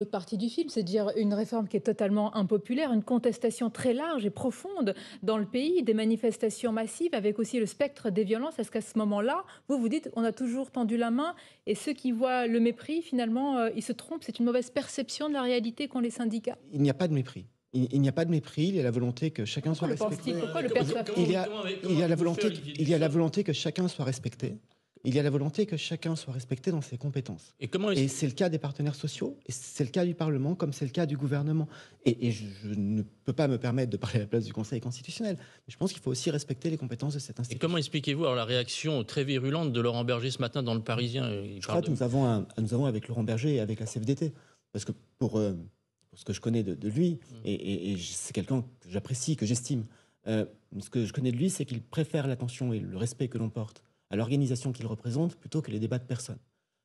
L'autre partie du film, c'est à dire une réforme qui est totalement impopulaire, une contestation très large et profonde dans le pays, des manifestations massives avec aussi le spectre des violences. Est-ce qu'à ce, moment-là, vous vous dites, on a toujours tendu la main et ceux qui voient le mépris, finalement, euh, ils se trompent C'est une mauvaise perception de la réalité qu'ont les syndicats Il n'y a pas de mépris. Il, n'y a pas de mépris, il y a la volonté que chacun soit respecté. Le il, il y a la volonté que chacun soit respecté il y a la volonté que chacun soit respecté dans ses compétences. Et c'est le cas des partenaires sociaux, et c'est le cas du Parlement, comme c'est le cas du gouvernement. Et, je, ne peux pas me permettre de parler à la place du Conseil constitutionnel. Mais je pense qu'il faut aussi respecter les compétences de cette institution. Et comment expliquez-vous la réaction très virulente de Laurent Berger ce matin dans le Parisien euh, Je crois que nous avons, avec Laurent Berger et avec la CFDT, parce que euh, pour, ce que je connais de, lui, mm. et, c'est quelqu'un que j'apprécie, que j'estime. Euh, ce que je connais de lui, c'est qu'il préfère l'attention et le respect que l'on porte à l'organisation qu'il représente plutôt que les débats de personnes.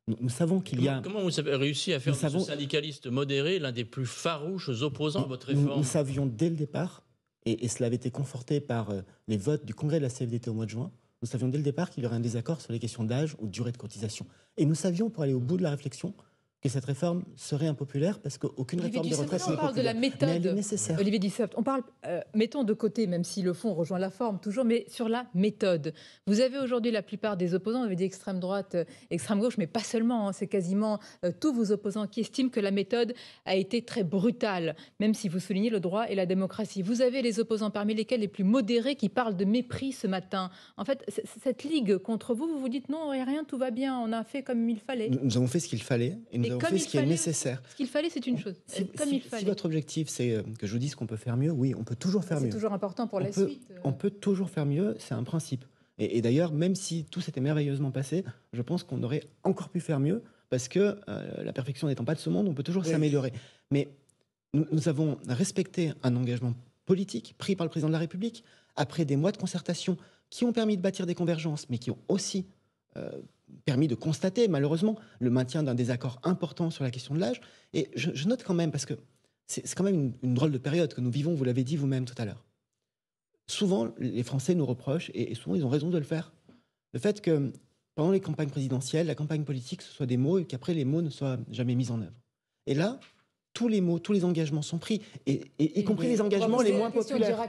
Nous, savons qu'il y a. Comment vous avez réussi à faire de ce syndicaliste modéré l'un des plus farouches opposants à votre réforme nous, savions dès le départ, et, cela avait été conforté par euh, les votes du congrès de la CFDT au mois de juin, nous savions dès le départ qu'il y aurait un désaccord sur les questions d'âge ou de durée de cotisation. Et nous savions, pour aller au bout de la réflexion, que cette réforme serait impopulaire parce qu'aucune réforme des retraites n'est On parle de la méthode, Olivier Dussopt, on parle, euh, mettons de côté, même si le fond rejoint la forme toujours, mais sur la méthode. Vous avez aujourd'hui la plupart des opposants, vous avez dit extrême droite, euh, extrême gauche, mais pas seulement, hein, c'est quasiment euh, tous vos opposants qui estiment que la méthode a été très brutale, même si vous soulignez le droit et la démocratie. Vous avez les opposants parmi lesquels les plus modérés qui parlent de mépris ce matin. En fait, cette ligue contre vous, vous vous dites non, rien, tout va bien, on a fait comme il fallait. Nous, avons fait ce qu'il fallait ce fallait, nécessaire. Ce qu'il fallait, c'est une chose. Si, comme il fallait. votre objectif, c'est euh, que je vous dise qu'on peut faire mieux, oui, on peut toujours faire mieux. C'est toujours important pour la suite. Euh. On peut toujours faire mieux, c'est un principe. Et, d'ailleurs, même si tout s'était merveilleusement passé, je pense qu'on aurait encore pu faire mieux, parce que euh, la perfection n'étant pas de ce monde, on peut toujours s'améliorer. Mais nous, avons respecté un engagement politique pris par le président de la République, après des mois de concertation qui ont permis de bâtir des convergences, mais qui ont aussi permis de constater, malheureusement, le maintien d'un désaccord important sur la question de l'âge. Et je, note quand même, parce que c'est quand même une, drôle de période que nous vivons, vous l'avez dit vous-même tout à l'heure. Souvent, les Français nous reprochent, et, souvent ils ont raison de le faire, le fait que pendant les campagnes présidentielles, la campagne politique, ce soit des mots, et qu'après les mots ne soient jamais mis en œuvre. Et là, tous les mots, tous les engagements sont pris, et, y compris les engagements les moins populaires.